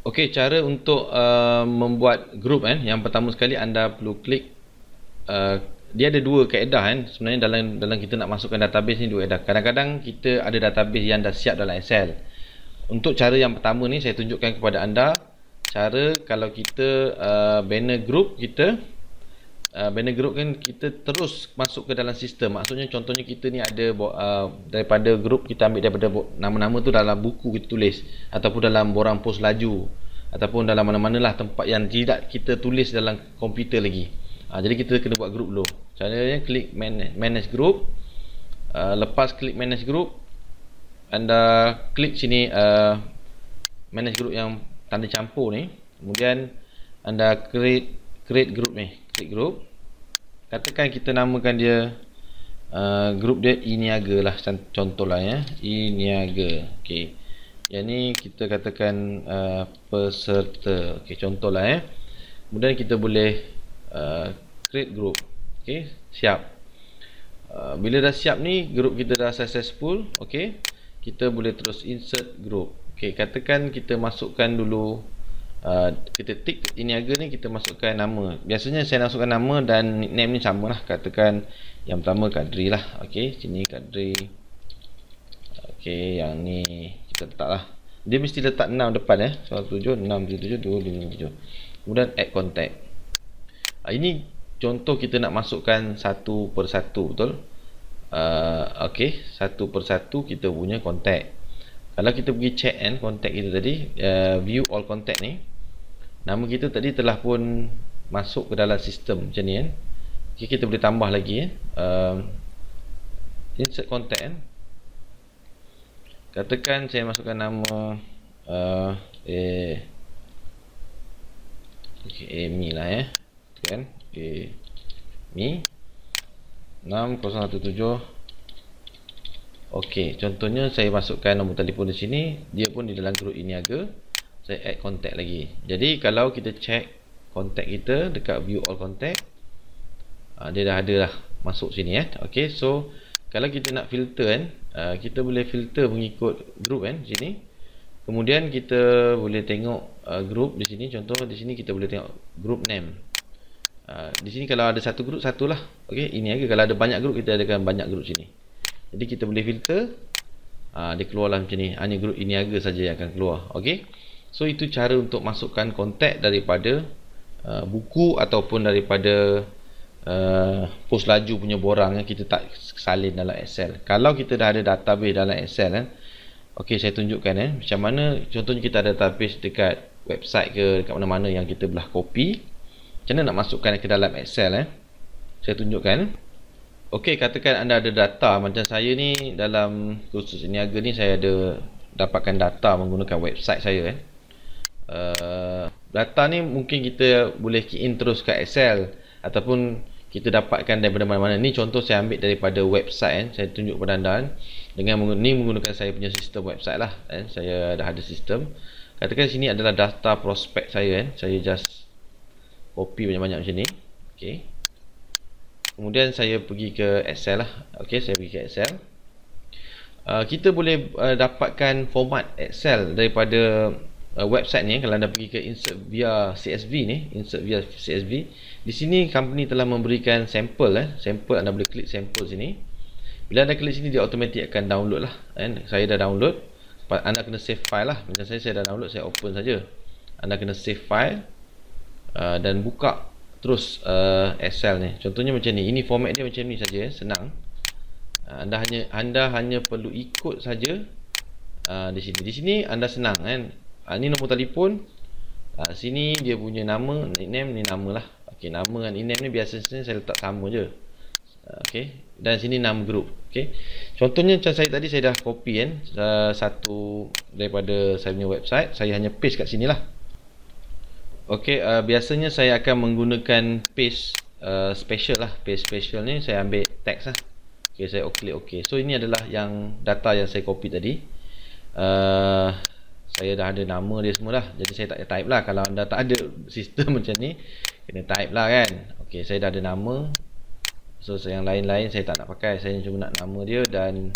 Okey, cara untuk uh, membuat group, kan. Yang pertama sekali anda perlu klik uh, dia ada dua kaedah kan. Sebenarnya dalam dalam kita nak masukkan database ni dua kaedah. Kadang-kadang kita ada database yang dah siap dalam Excel. Untuk cara yang pertama ni saya tunjukkan kepada anda cara kalau kita uh, banner group kita Ah, banner group kan kita terus masuk ke dalam sistem maksudnya contohnya kita ni ada uh, daripada group kita ambil daripada nama-nama tu dalam buku kita tulis ataupun dalam borang pos laju ataupun dalam mana mana lah tempat yang tidak kita tulis dalam komputer lagi uh, jadi kita kena buat group dulu caranya klik manage, manage group uh, lepas klik manage group anda klik sini uh, manage group yang tanda campur ni kemudian anda create create group ni click group katakan kita namakan dia uh, group dia iniaga lah contoh lah ya iniaga ok yang ni kita katakan uh, peserta Okay, contoh lah ya kemudian kita boleh uh, create group Okay, siap Uh, bila dah siap ni group kita dah successful Okay, kita boleh terus insert group Okay, katakan kita masukkan dulu Uh, kita tick ini harga ni kita masukkan nama biasanya saya masukkan nama dan nickname ni sama lah. katakan yang pertama Kadri lah okey sini Kadri okey yang ni kita letaklah dia mesti letak 6 depan eh 176772557 kemudian add contact ah, ini contoh kita nak masukkan satu per satu betul uh, okey satu persatu kita punya contact kalau kita pergi check and contact kita tadi uh, view all contact ni Nama kita tadi telah pun masuk ke dalam sistem macam ni kan. Eh. Okay, kita boleh tambah lagi eh. Uh, insert contact kan. Katakan saya masukkan nama uh, eh okay, Amy lah ya. Eh. Kan? Amy 6017 Okey, contohnya saya masukkan nombor telefon di sini, dia pun di dalam grup ini agak saya add contact lagi jadi kalau kita check contact kita dekat view all contact uh, dia dah ada lah masuk sini eh ok so kalau kita nak filter kan uh, kita boleh filter mengikut group kan sini kemudian kita boleh tengok uh, group di sini contoh di sini kita boleh tengok group name Uh, di sini kalau ada satu grup, lah. okay, ini aja, kalau ada banyak grup, kita adakan banyak grup sini jadi kita boleh filter uh, dia keluarlah macam ni, hanya grup ini aja saja yang akan keluar okay. So itu cara untuk masukkan kontak daripada uh, buku ataupun daripada uh, pos laju punya borang yang kita tak salin dalam Excel. Kalau kita dah ada database dalam Excel eh. Okey saya tunjukkan eh macam mana contohnya kita ada database dekat website ke dekat mana-mana yang kita belah copy. Macam mana nak masukkan ke dalam Excel eh? Saya tunjukkan. Eh. Okey katakan anda ada data macam saya ni dalam kursus niaga ni saya ada dapatkan data menggunakan website saya eh. Eh, data ni mungkin kita boleh key in terus ke Excel ataupun kita dapatkan daripada mana-mana ni contoh saya ambil daripada website eh. saya tunjuk pada anda eh. dengan ni menggunakan saya punya sistem website lah eh. saya dah ada sistem katakan sini adalah data prospek saya eh. saya just copy banyak-banyak macam ni ok kemudian saya pergi ke Excel lah ok saya pergi ke Excel uh, kita boleh uh, dapatkan format Excel daripada Uh, website ni eh, kalau anda pergi ke insert via CSV ni insert via CSV di sini company telah memberikan sampel eh sampel anda boleh klik sampel sini bila anda klik sini dia automatik akan download lah kan saya dah download anda kena save file lah macam saya saya dah download saya open saja anda kena save file uh, dan buka terus uh, Excel ni contohnya macam ni ini format dia macam ni saja eh. senang uh, anda hanya anda hanya perlu ikut saja uh, di sini di sini anda senang kan ha, ni nombor telefon ha, sini dia punya nama nickname ni nama lah Okay, nama dan nickname ni biasanya saya letak sama je ah, Okay, dan sini nama group Okay. contohnya macam saya tadi saya dah copy kan satu daripada saya punya website saya hanya paste kat sini lah Okay, uh, biasanya saya akan menggunakan paste uh, special lah paste special ni saya ambil text lah Okay, saya klik ok so ini adalah yang data yang saya copy tadi uh, saya dah ada nama dia semua lah. jadi saya tak payah type lah kalau anda tak ada sistem macam ni kena type lah kan ok saya dah ada nama so yang lain-lain saya tak nak pakai saya cuma nak nama dia dan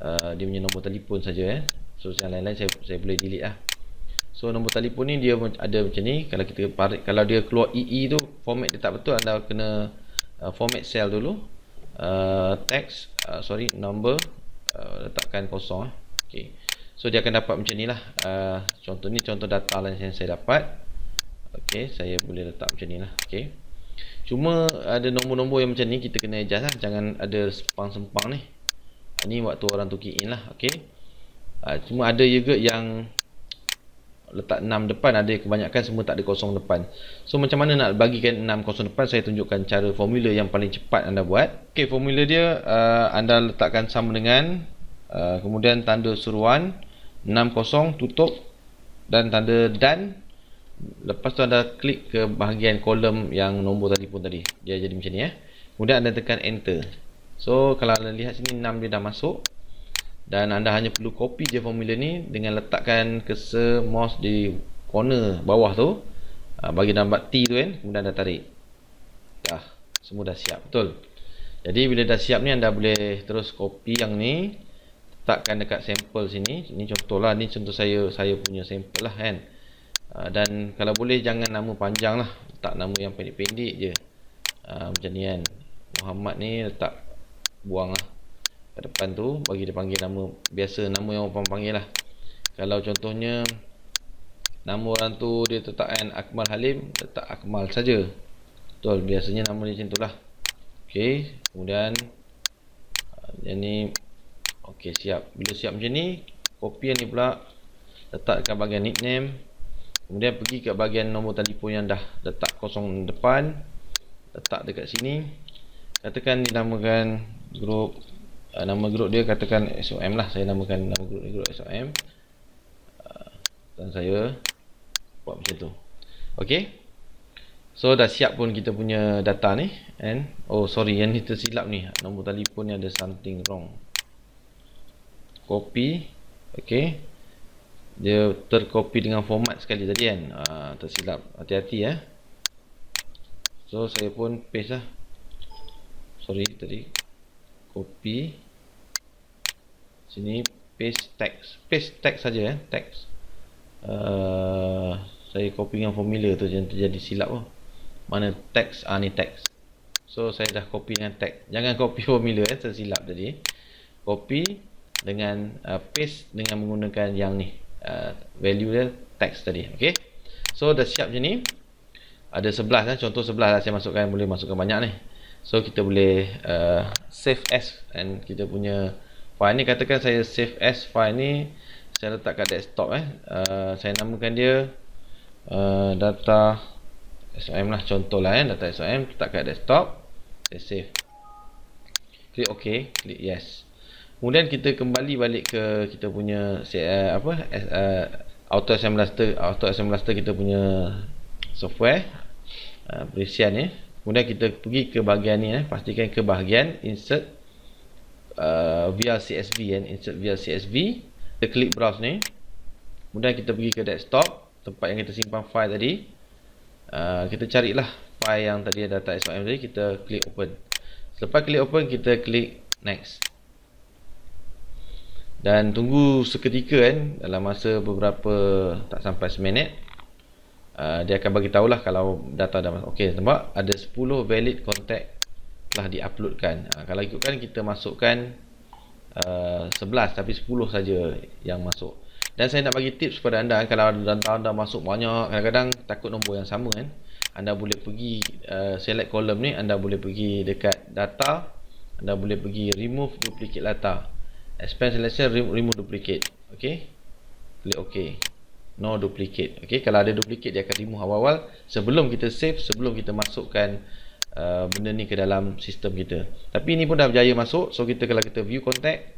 uh, dia punya nombor telefon saja. Eh. so yang lain-lain saya, saya boleh delete lah so nombor telefon ni dia ada macam ni kalau kita kalau dia keluar EE e tu format dia tak betul anda kena uh, format cell dulu uh, text uh, sorry number uh, letakkan kosong eh. okay. So dia akan dapat macam ni lah uh, Contoh ni contoh data lain yang saya dapat Okay saya boleh letak macam ni lah Okay Cuma ada nombor-nombor yang macam ni kita kena adjust lah Jangan ada sempang-sempang ni ah, Ni waktu orang tu key in lah Okay uh, Cuma ada juga yang Letak 6 depan ada kebanyakan semua tak ada kosong depan So macam mana nak bagikan 6 kosong depan Saya tunjukkan cara formula yang paling cepat anda buat Okay formula dia uh, anda letakkan sama dengan Uh, kemudian tanda suruhan 60 tutup dan tanda dan lepas tu anda klik ke bahagian kolom yang nombor tadi pun tadi dia jadi macam ni ya kemudian anda tekan enter so kalau anda lihat sini 6 dia dah masuk dan anda hanya perlu copy je formula ni dengan letakkan cursor mouse di corner bawah tu uh, bagi nampak T tu kan kemudian anda tarik dah semua dah siap betul jadi bila dah siap ni anda boleh terus copy yang ni letakkan dekat sampel sini ni contohlah ni contoh saya saya punya sampel lah kan ah, dan kalau boleh jangan nama panjang lah letak nama yang pendek-pendek je ah, macam ni kan Muhammad ni letak buang lah ke depan tu bagi dia panggil nama biasa nama yang orang panggil lah kalau contohnya nama orang tu dia letakkan Akmal Halim letak Akmal saja. betul biasanya nama dia macam tu lah ok kemudian ah, yang ok siap bila siap macam ni copian ni pula Letak letakkan bahagian nickname kemudian pergi ke bahagian nombor telefon yang dah letak kosong depan letak dekat sini katakan dinamakan grup. uh, nama grup dia katakan SOM lah saya namakan nama grup ni SOM uh, eh, dan saya buat macam tu ok so dah siap pun kita punya data ni and oh sorry yang ni tersilap ni nombor telefon ni ada something wrong copy okey dia tercopy dengan format sekali tadi kan ha, tersilap hati-hati eh so saya pun paste lah sorry tadi copy sini paste text paste text saja eh text uh, saya copy dengan formula tu jangan terjadi silap oh. mana text ah ni text so saya dah copy dengan text jangan copy formula eh tersilap tadi copy dengan uh, paste dengan menggunakan yang ni uh, value dia text tadi okey so dah siap je ni ada sebelah. Eh? kan contoh sebelah lah saya masukkan boleh masukkan banyak ni so kita boleh uh, save as and kita punya file ni katakan saya save as file ni saya letak kat desktop eh uh, saya namakan dia uh, data SOM lah contoh lah eh data SOM letak kat desktop saya save klik ok klik yes Kemudian kita kembali balik ke kita punya uh, apa uh, auto assembly master auto assembly master kita punya software uh, eh, presian ni. Eh. Kemudian kita pergi ke bahagian ni eh. pastikan ke bahagian insert uh, via CSV kan eh. insert via CSV. Kita klik browse ni. Kemudian kita pergi ke desktop tempat yang kita simpan file tadi. Uh, kita carilah file yang tadi data SOM tadi kita klik open. Selepas klik open kita klik next dan tunggu seketika kan dalam masa beberapa tak sampai seminit uh, dia akan bagi tahulah kalau data dah masuk okey nampak ada 10 valid contact telah diuploadkan uh, kalau ikutkan kita masukkan uh, 11 tapi 10 saja yang masuk dan saya nak bagi tips kepada anda kan, kalau ada data anda masuk banyak kadang-kadang takut nombor yang sama kan anda boleh pergi uh, select column ni anda boleh pergi dekat data anda boleh pergi remove duplicate data expense selection remove duplicate okey klik OK, no duplicate okey kalau ada duplicate dia akan remove awal-awal sebelum kita save sebelum kita masukkan uh, benda ni ke dalam sistem kita tapi ini pun dah berjaya masuk so kita kalau kita view contact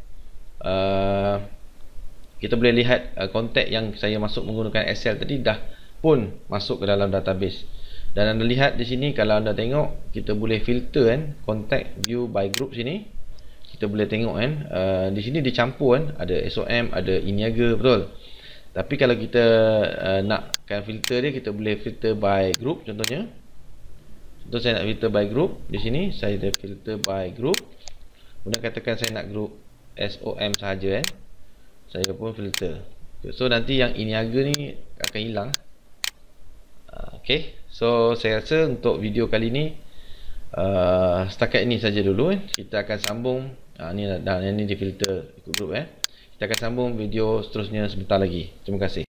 uh, kita boleh lihat uh, contact yang saya masuk menggunakan Excel tadi dah pun masuk ke dalam database dan anda lihat di sini kalau anda tengok kita boleh filter kan contact view by group sini kita boleh tengok kan uh, di sini dia campur kan ada SOM ada iniaga betul tapi kalau kita uh, nakkan filter dia kita boleh filter by group contohnya contoh saya nak filter by group di sini saya ada filter by group kemudian katakan saya nak group SOM sahaja kan saya pun filter so nanti yang iniaga ni akan hilang uh, ok so saya rasa untuk video kali ni uh, setakat ini saja dulu eh. kita akan sambung Ha, ni dah, ni di filter ikut group eh. Kita akan sambung video seterusnya sebentar lagi. Terima kasih.